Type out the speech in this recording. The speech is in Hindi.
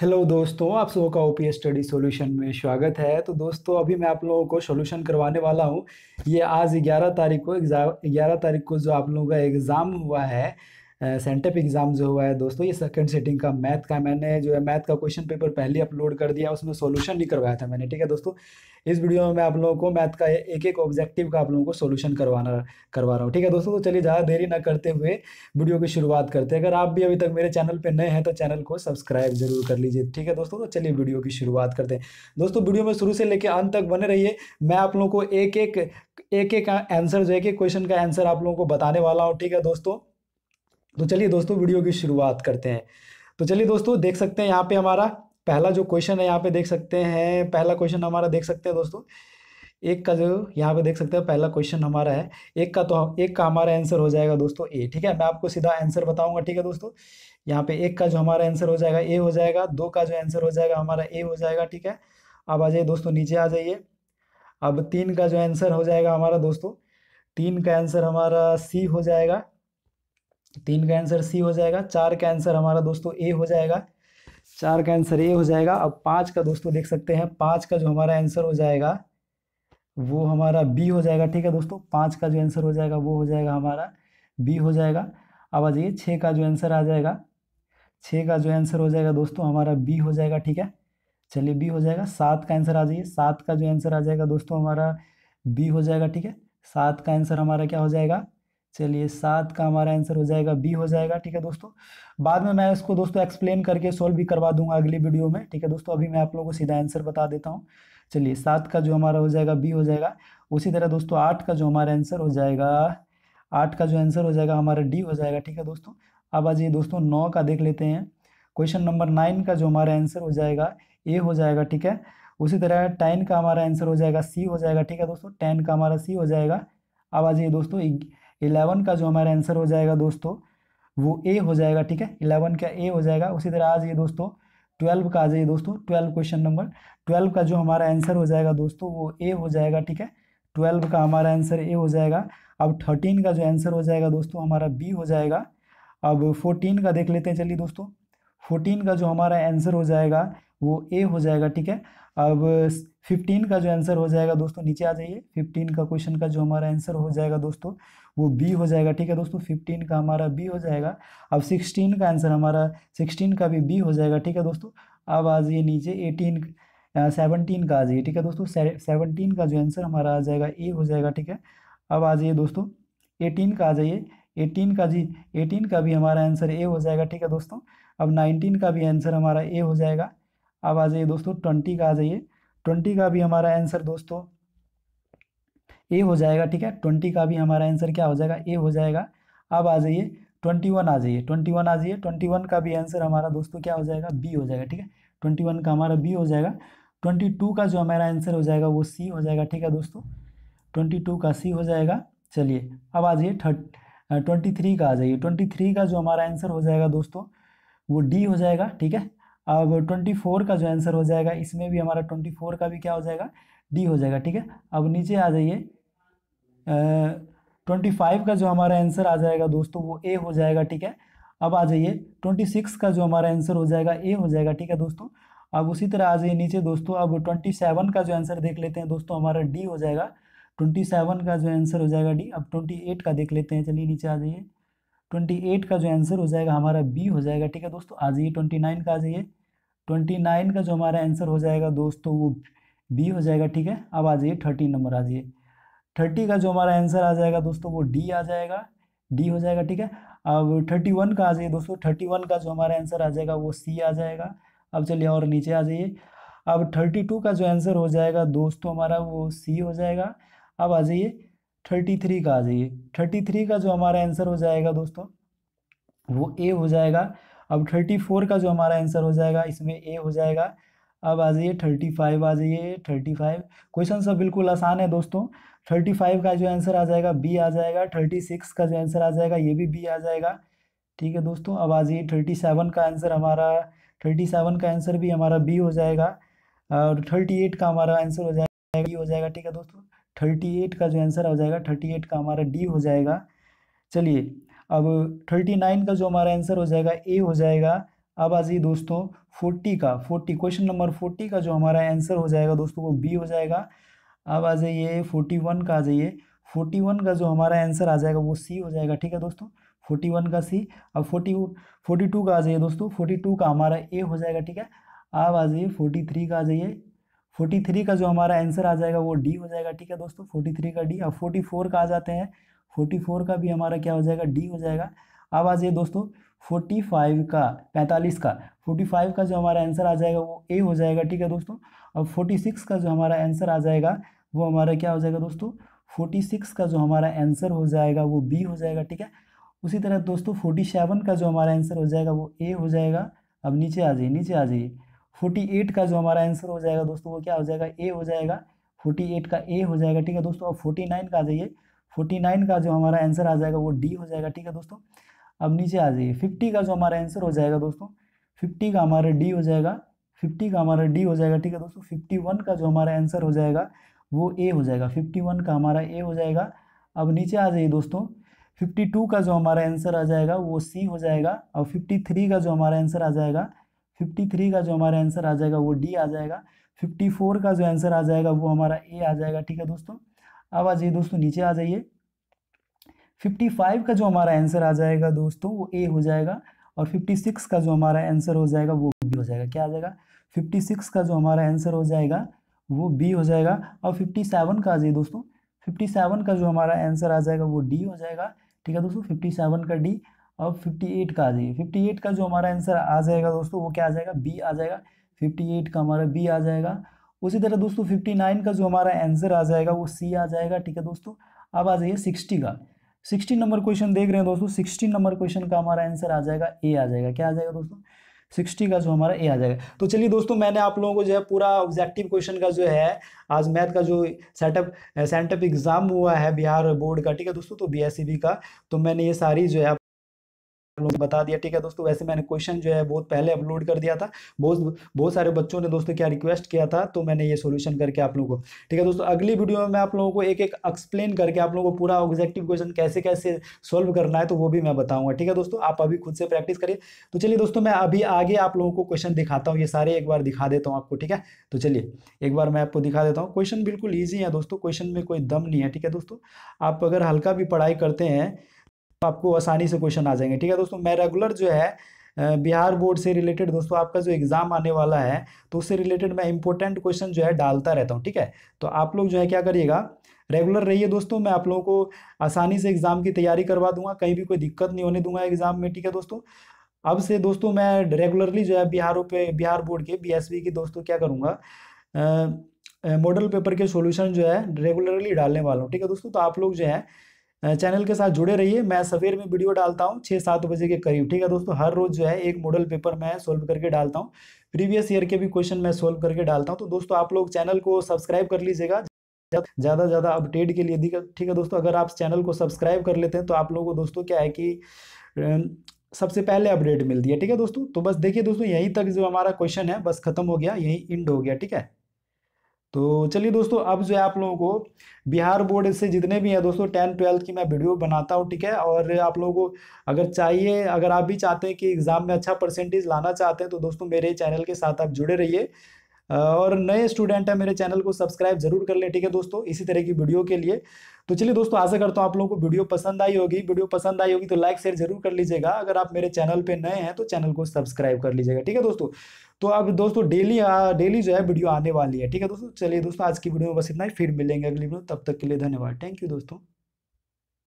हेलो दोस्तों आप सबों का ओपीएस स्टडी सॉल्यूशन में स्वागत है तो दोस्तों अभी मैं आप लोगों को सॉल्यूशन करवाने वाला हूं ये आज 11 तारीख को एग्जाम 11 तारीख को जो आप लोगों का एग्ज़ाम हुआ है सेंटअप एग्ज़ाम जो हुआ है दोस्तों ये सेकंड सेटिंग का मैथ का मैंने जो है मैथ का क्वेश्चन पेपर पहले अपलोड कर दिया उसमें सोल्यूशन नहीं करवाया था मैंने ठीक है दोस्तों इस वीडियो में मैं आप लोगों को मैथ का एक एक ऑब्जेक्टिव का आप लोगों को सोल्यूशन करवाना करवा रहा हूँ ठीक है दोस्तों तो चलिए ज़्यादा देरी ना करते हुए वीडियो की शुरुआत करते हैं अगर आप भी अभी तक मेरे चैनल पर नए हैं तो चैनल को सब्सक्राइब जरूर कर लीजिए ठीक है दोस्तों तो चलिए वीडियो की शुरुआत करते हैं दोस्तों वीडियो में शुरू से लेकर अंत तक बने रहिए मैं आप लोगों को एक एक एक एक आंसर जो है कि क्वेश्चन का आंसर आप लोगों को बताने वाला हूँ ठीक है दोस्तों तो चलिए दोस्तों वीडियो की शुरुआत करते हैं तो चलिए दोस्तों देख सकते हैं यहाँ पे हमारा पहला जो क्वेश्चन है यहाँ पे देख सकते हैं पहला क्वेश्चन हमारा देख सकते हैं दोस्तों एक का जो यहाँ पे देख सकते हैं पहला क्वेश्चन हमारा है एक का तो एक का हमारा आंसर हो जाएगा दोस्तों ए ठीक है मैं आपको सीधा आंसर बताऊंगा ठीक है दोस्तों यहाँ पे एक का जो हमारा आंसर हो जाएगा ए हो जाएगा दो का जो आंसर हो जाएगा हमारा ए हो जाएगा ठीक है अब आ जाइए दोस्तों नीचे आ जाइए अब तीन का जो आंसर हो जाएगा हमारा दोस्तों तीन का आंसर हमारा सी हो जाएगा तीन का आंसर सी हो जाएगा चार का आंसर हमारा दोस्तों ए हो जाएगा चार का आंसर ए हो जाएगा अब पाँच का दोस्तों देख सकते हैं पाँच का जो हमारा आंसर हो जाएगा वो हमारा बी हो जाएगा ठीक है दोस्तों पाँच का जो आंसर हो जाएगा वो हो जाएगा हमारा बी हो जाएगा अब आ जाइए छः का जो आंसर आ जाएगा छः का जो आंसर हो जाएगा दोस्तों हमारा बी हो जाएगा ठीक है चलिए बी हो जाएगा सात का आंसर आ जाइए सात का जो आंसर आ जाएगा दोस्तों हमारा बी हो जाएगा ठीक है सात का आंसर हमारा क्या हो जाएगा चलिए सात का हमारा आंसर हो जाएगा बी हो जाएगा ठीक है दोस्तों बाद में मैं इसको दोस्तों एक्सप्लेन करके सॉल्व भी करवा दूंगा अगली वीडियो में ठीक है दोस्तों अभी मैं आप लोगों को सीधा आंसर बता देता हूँ चलिए सात का जो हमारा हो जाएगा बी हो जाएगा उसी तरह दोस्तों आठ का जो हमारा आंसर हो जाएगा आठ का जो आंसर हो जाएगा हमारा डी हो जाएगा ठीक है दोस्तों अब आ जाइए दोस्तों नौ का देख लेते हैं क्वेश्चन नंबर नाइन का जो हमारा आंसर हो जाएगा ए हो जाएगा ठीक है उसी तरह टेन का हमारा आंसर हो जाएगा सी हो जाएगा ठीक है दोस्तों टेन का हमारा सी हो जाएगा अब आ जाइए दोस्तों इलेवन का जो हमारा आंसर हो जाएगा दोस्तों वो ए हो जाएगा ठीक है इलेवन का ए हो जाएगा उसी तरह आ जाइए दोस्तों ट्वेल्व का आ जाइए दोस्तों ट्वेल्व क्वेश्चन नंबर ट्वेल्व का जो हमारा आंसर हो जाएगा दोस्तों वो ए हो जाएगा ठीक है ट्वेल्व का हमारा आंसर ए हो जाएगा अब थर्टीन का जो आंसर हो जाएगा दोस्तों हमारा बी हो जाएगा अब फोर्टीन का देख लेते हैं चलिए दोस्तों फोर्टीन का जो हमारा आंसर हो जाएगा वो ए हो जाएगा ठीक है अब फिफ्टीन का जो आंसर हो जाएगा दोस्तों नीचे आ जाइए फिफ्टीन का क्वेश्चन का जो हमारा आंसर हो जाएगा दोस्तों वो बी हो जाएगा ठीक है दोस्तों फिफ्टीन का हमारा बी हो जाएगा अब सिक्सटीन का आंसर हमारा सिक्सटीन का भी बी हो जाएगा ठीक है दोस्तों अब आ जाइए नीचे एटीन सेवनटीन का आ जाइए ठीक है दोस्तों सेवनटीन का जो आंसर हमारा आ जाएगा ए हो जाएगा ठीक है अब आ जाइए दोस्तों एटीन का आ जाइए एटीन का जी एटीन का भी हमारा आंसर ए हो जाएगा ठीक है दोस्तों अब नाइनटीन का भी आंसर हमारा ए हो जाएगा अब आ जाइए दोस्तों ट्वेंटी का आ जाइए ट्वेंटी का भी हमारा आंसर दोस्तों ए हो जाएगा ठीक है ट्वेंटी का भी हमारा आंसर क्या हो जाएगा ए हो जाएगा अब आ जाइए ट्वेंटी वन आ जाइए ट्वेंटी वन आ जाइए ट्वेंटी वन का भी आंसर हमारा दोस्तों क्या हो जाएगा बी हो जाएगा ठीक है ट्वेंटी वन का हमारा बी हो जाएगा ट्वेंटी टू का जो हमारा आंसर हो जाएगा वो सी हो जाएगा ठीक है दोस्तों ट्वेंटी टू का सी हो जाएगा चलिए अब आ जाइए थर्ट ट्वेंटी थ्री का आ जाइए ट्वेंटी थ्री का जो हमारा आंसर हो जाएगा दोस्तों वो डी हो जाएगा ठीक है अब 24 का जो आंसर हो जाएगा इसमें भी हमारा 24 का भी क्या हो जाएगा डी हो जाएगा ठीक है अब नीचे आ जाइए ट्वेंटी फाइव का जो हमारा आंसर आ जाएगा दोस्तों वो ए हो जाएगा ठीक है अब आ जाइए ट्वेंटी सिक्स का जो हमारा आंसर हो जाएगा ए हो जाएगा ठीक है दोस्तों अब उसी तरह आ जाइए नीचे दोस्तों अब ट्वेंटी सेवन का जो आंसर देख लेते हैं दोस्तों हमारा डी हो जाएगा ट्वेंटी सेवन का जो आंसर हो जाएगा डी अब ट्वेंटी एट का देख लेते हैं चलिए नीचे आ जाइए ट्वेंटी एट का जो आंसर हो जाएगा हमारा बी हो जाएगा ठीक है दोस्तों आ जाइए ट्वेंटी नाइन का आ जाइए ट्वेंटी नाइन का जो हमारा आंसर हो जाएगा दोस्तों वो बी हो जाएगा ठीक है अब आ जाइए थर्टी नंबर आ जाइए थर्टी का जो हमारा आंसर आ जाएगा दोस्तों वो डी आ जाएगा डी हो जाएगा ठीक है अब थर्टी वन का आ जाइए दोस्तों थर्टी वन का जो हमारा आंसर आ जाएगा वो सी आ जाएगा अब चलिए और नीचे आ जाइए अब थर्टी टू का जो आंसर हो जाएगा दोस्तों हमारा वो सी हो जाएगा अब आ जाइए थर्टी थ्री का आ जाइए थर्टी थ्री का जो हमारा आंसर हो जाएगा दोस्तों वो ए हो जाएगा अब थर्टी फोर का जो हमारा आंसर हो जाएगा इसमें ए हो जाएगा अब आ जाइए थर्टी फाइव आ जाइए थर्टी फाइव क्वेश्चन सब बिल्कुल आसान है दोस्तों थर्टी फाइव का जो आंसर आ जाएगा बी आ जाएगा थर्टी सिक्स का जो आंसर आ जाएगा ये भी बी आ जाएगा ठीक है दोस्तों अब आ जाइए थर्टी सेवन का आंसर हमारा थर्टी सेवन का आंसर भी हमारा बी हो जाएगा और थर्टी एट का हमारा आंसर हो जाएगा बी हो जाएगा ठीक है दोस्तों थर्टी एट का जो आंसर हो जाएगा थर्टी एट का हमारा डी हो जाएगा चलिए अब थर्टी नाइन का जो हमारा आंसर हो जाएगा ए हो जाएगा अब आ जाइए दोस्तों फोर्टी का फोर्टी क्वेश्चन नंबर फोर्टी का जो हमारा आंसर हो जाएगा दोस्तों वो बी हो जाएगा अब आ जाइए फोर्टी वन का आ जाइए फोर्टी वन का जो हमारा आंसर आ जाएगा वो सी हो जाएगा ठीक है दोस्तों फोर्टी वन का सी अब फोर्टी फोर्टी टू का आ जाइए दोस्तों फोर्टी टू का हमारा ए हो जाएगा ठीक है अब आ जाइए फोर्टी थ्री का आ जाइए फोर्टी थ्री का जो हमारा आंसर आ जाएगा वो डी हो जाएगा ठीक है दोस्तों फोर्टी थ्री का डी अब फोर्टी फोर का आ जाते हैं फोर्टी फोर का भी हमारा क्या हो जाएगा डी हो जाएगा अब आ जाइए दोस्तों फोर्टी फाइव का पैंतालीस का फोर्टी फाइव का जो हमारा आंसर आ जाएगा वो ए हो जाएगा ठीक है दोस्तों अब फोर्टी सिक्स का जो हमारा आंसर आ जाएगा वो हमारा क्या हो जाएगा दोस्तों फोर्टी सिक्स का जो हमारा आंसर हो जाएगा वो बी हो जाएगा ठीक है उसी तरह दोस्तों फोर्टी सेवन का जो हमारा आंसर हो जाएगा वो ए हो जाएगा अब नीचे आ जाइए नीचे आ जाइए फोर्टी एट का जो हमारा आंसर हो जाएगा दोस्तों वो क्या हो जाएगा ए हो जाएगा फोर्टी एट का ए हो जाएगा ठीक है दोस्तों अब फोर्टी नाइन का आ जाइए फोर्टी नाइन का जो हमारा आंसर आ जाएगा वो डी हो जाएगा ठीक है दोस्तों अब नीचे आ जाइए फिफ्टी का जो हमारा आंसर हो जाएगा दोस्तों फिफ्टी का हमारा डी हो जाएगा फिफ्टी का हमारा डी हो जाएगा ठीक है दोस्तों फिफ्टी वन का जो हमारा आंसर हो जाएगा वो ए हो जाएगा फिफ्टी वन का हमारा ए हो जाएगा अब नीचे आ जाइए दोस्तों फिफ्टी टू का जो हमारा आंसर आ जाएगा वो सी हो जाएगा और फिफ्टी थ्री का जो हमारा आंसर आ जाएगा फिफ्टी थ्री का जो हमारा आंसर आ जाएगा वो डी आ जाएगा फिफ्टी फोर का जो आंसर आ जाएगा वो हमारा ए आ जाएगा ठीक है दोस्तों अब आ जाइए दोस्तों नीचे आ जाइए फिफ्टी फाइव का जो हमारा आंसर आ जाएगा दोस्तों वो ए हो जाएगा और फिफ्टी सिक्स का जो हमारा आंसर हो जाएगा वो बी हो जाएगा क्या आ जाएगा फिफ्टी सिक्स का जो हमारा आंसर हो जाएगा वो बी हो जाएगा और फिफ्टी सेवन का आ जाइए दोस्तों फिफ्टी सेवन का जो हमारा आंसर आ जाएगा वो डी हो जाएगा ठीक है दोस्तों फिफ्टी सेवन का डी अब फिफ्टी एट का आ जाइए फिफ्टी एट का जो हमारा आंसर आ जाएगा दोस्तों वो क्या आ जाएगा बी आ जाएगा फिफ्टी एट का हमारा बी आ जाएगा उसी तरह दोस्तों फिफ्टी नाइन का जो हमारा आंसर आ जाएगा वो सी आ जाएगा ठीक है दोस्तों अब आ जाइए सिक्सटी का सिक्सटी नंबर क्वेश्चन देख रहे हैं दोस्तों सिक्सटी नंबर क्वेश्चन का हमारा आंसर आ जाएगा ए आ जाएगा क्या आ जाएगा दोस्तों सिक्सटी का जो हमारा ए आ जाएगा तो चलिए दोस्तों मैंने आप लोगों को जो है पूरा ऑब्जेक्टिव क्वेश्चन का जो है आज मैथ का जो सेटअप सेंटअप एग्ज़ाम हुआ है बिहार बोर्ड का ठीक है दोस्तों तो बी e का तो मैंने ये सारी जो है लोग बता दिया ठीक है दोस्तों वैसे मैंने क्वेश्चन जो है बहुत पहले अपलोड कर दिया था बहुत बहुत सारे बच्चों ने दोस्तों क्या रिक्वेस्ट किया था तो मैंने ये सोल्यूशन करके आप लोगों को ठीक है दोस्तों अगली वीडियो में आप लोगों को एक एक एक्सप्लेन करके आप लोगों को पूरा ऑब्जेक्टिव क्वेश्चन कैसे कैसे सोल्व करना है तो वो भी मैं बताऊंगा ठीक है दोस्तों आप अभी खुद से प्रैक्टिस करिए तो चलिए दोस्तों मैं अभी आगे आप लोगों को क्वेश्चन दिखाता हूँ ये सारे एक बार दिखा देता हूँ आपको ठीक है तो चलिए एक बार मैं आपको दिखा देता हूँ क्वेश्चन बिल्कुल ईजी है दोस्तों क्वेश्चन में कोई दम नहीं है ठीक है दोस्तों आप अगर हल्का भी पढ़ाई करते हैं आपको आसानी से क्वेश्चन आ जाएंगे ठीक है दोस्तों मैं रेगुलर जो है बिहार बोर्ड से रिलेटेड दोस्तों आपका जो एग्ज़ाम आने वाला है तो उससे रिलेटेड मैं इंपॉर्टेंट क्वेश्चन जो है डालता रहता हूँ ठीक है तो आप लोग जो है क्या करिएगा रेगुलर रहिए दोस्तों मैं आप लोगों को आसानी से एग्ज़ाम की तैयारी करवा दूंगा कहीं भी कोई दिक्कत नहीं होने दूंगा एग्ज़ाम में ठीक है दोस्तों अब से दोस्तों मैं रेगुलरली जो है बिहारों पे बिहार बोर्ड के बी की दोस्तों क्या करूँगा मॉडल पेपर के सोल्यूशन जो है रेगुलरली डालने वाला हूँ ठीक है दोस्तों तो आप लोग जो है चैनल के साथ जुड़े रहिए मैं सवेर में वीडियो डालता हूँ छः सात बजे के करीब ठीक है दोस्तों हर रोज़ जो है एक मॉडल पेपर मैं सोल्व करके डालता हूँ प्रीवियस ईयर के भी क्वेश्चन मैं सोल्व करके डालता हूँ तो दोस्तों आप लोग चैनल को सब्सक्राइब कर लीजिएगा ज़्यादा ज़्यादा अपडेट के लिए दी ठीक है दोस्तों अगर आप चैनल को सब्सक्राइब कर लेते हैं तो आप लोगों को दोस्तों क्या है कि सबसे पहले अपडेट मिलती है ठीक है दोस्तों तो बस देखिए दोस्तों यहीं तक जो हमारा क्वेश्चन है बस खत्म हो गया यहीं इंड हो गया ठीक है तो चलिए दोस्तों अब जो है आप लोगों को बिहार बोर्ड से जितने भी हैं दोस्तों टेंथ ट्वेल्थ की मैं वीडियो बनाता हूँ ठीक है और आप लोगों को अगर चाहिए अगर आप भी चाहते हैं कि एग्ज़ाम में अच्छा परसेंटेज लाना चाहते हैं तो दोस्तों मेरे चैनल के साथ आप जुड़े रहिए और नए स्टूडेंट हैं मेरे चैनल को सब्सक्राइब जरूर कर लें ठीक है दोस्तों इसी तरह की वीडियो के लिए तो चलिए दोस्तों आशा करता हूँ आप लोगों को वीडियो पसंद आई होगी वीडियो पसंद आई होगी तो लाइक शेयर जरूर कर लीजिएगा अगर आप मेरे चैनल पे नए हैं तो चैनल को सब्सक्राइब कर लीजिएगा ठीक है दोस्तों तो अब दोस्तों डेली डेली जो है वीडियो आने वाली है ठीक है दोस्तों चलिए दोस्तों आज की वीडियो में बस इतना ही फिर मिलेंगे अगली वीडियो तब तक के लिए धन्यवाद थैंक यू दोस्तों